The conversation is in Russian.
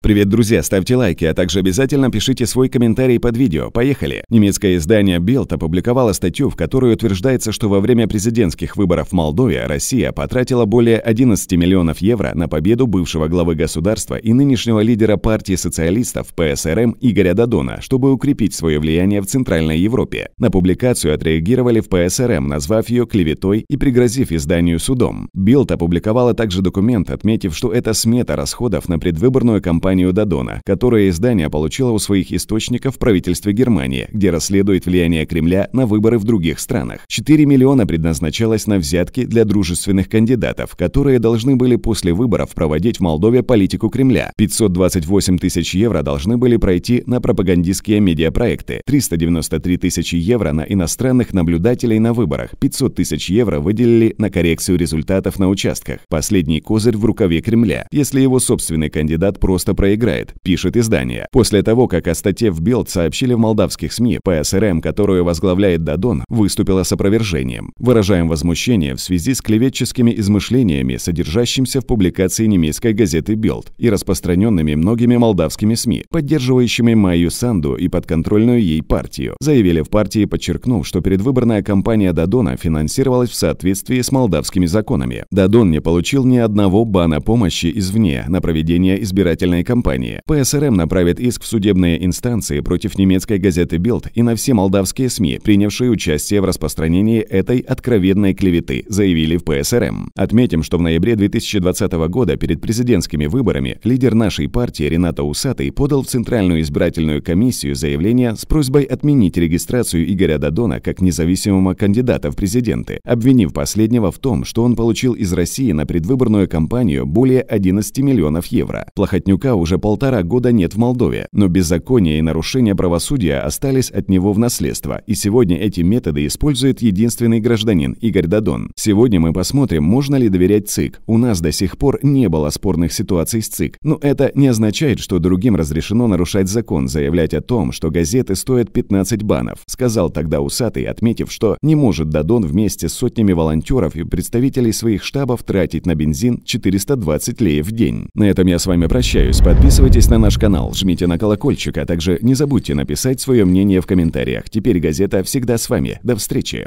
Привет, друзья! Ставьте лайки, а также обязательно пишите свой комментарий под видео. Поехали! Немецкое издание Bild опубликовало статью, в которой утверждается, что во время президентских выборов в Молдове Россия потратила более 11 миллионов евро на победу бывшего главы государства и нынешнего лидера партии социалистов ПСРМ Игоря Дадона, чтобы укрепить свое влияние в Центральной Европе. На публикацию отреагировали в ПСРМ, назвав ее клеветой и пригрозив изданию судом. Bild опубликовала также документ, отметив, что это смета расходов на предвыборную кампанию компанию Дадона, которая издание получило у своих источников в правительстве Германии, где расследует влияние Кремля на выборы в других странах. 4 миллиона предназначалось на взятки для дружественных кандидатов, которые должны были после выборов проводить в Молдове политику Кремля. 528 тысяч евро должны были пройти на пропагандистские медиапроекты, 393 тысячи евро на иностранных наблюдателей на выборах, 500 тысяч евро выделили на коррекцию результатов на участках. Последний козырь в рукаве Кремля. Если его собственный кандидат просто проиграет, пишет издание. После того, как о статье в Билд сообщили в молдавских СМИ, ПСРМ, которую возглавляет Дадон, выступила с опровержением. Выражаем возмущение в связи с клеветческими измышлениями, содержащимся в публикации немецкой газеты Билд и распространенными многими молдавскими СМИ, поддерживающими Майю Санду и подконтрольную ей партию. Заявили в партии, подчеркнув, что предвыборная кампания Дадона финансировалась в соответствии с молдавскими законами. Дадон не получил ни одного бана помощи извне на проведение избирательной компании. ПСРМ эм направит иск в судебные инстанции против немецкой газеты Bild и на все молдавские СМИ, принявшие участие в распространении этой откровенной клеветы, заявили в ПСРМ. Эм. Отметим, что в ноябре 2020 года перед президентскими выборами лидер нашей партии Рената Усатый подал в Центральную избирательную комиссию заявление с просьбой отменить регистрацию Игоря Дадона как независимого кандидата в президенты, обвинив последнего в том, что он получил из России на предвыборную кампанию более 11 миллионов евро. Плохотнюка уже полтора года нет в Молдове, но беззаконие и нарушение правосудия остались от него в наследство, и сегодня эти методы использует единственный гражданин Игорь Дадон. Сегодня мы посмотрим, можно ли доверять ЦИК. У нас до сих пор не было спорных ситуаций с ЦИК, но это не означает, что другим разрешено нарушать закон, заявлять о том, что газеты стоят 15 банов, сказал тогда Усатый, отметив, что не может Дадон вместе с сотнями волонтеров и представителей своих штабов тратить на бензин 420 леев в день. На этом я с вами прощаюсь. Подписывайтесь на наш канал, жмите на колокольчик, а также не забудьте написать свое мнение в комментариях. Теперь газета всегда с вами. До встречи!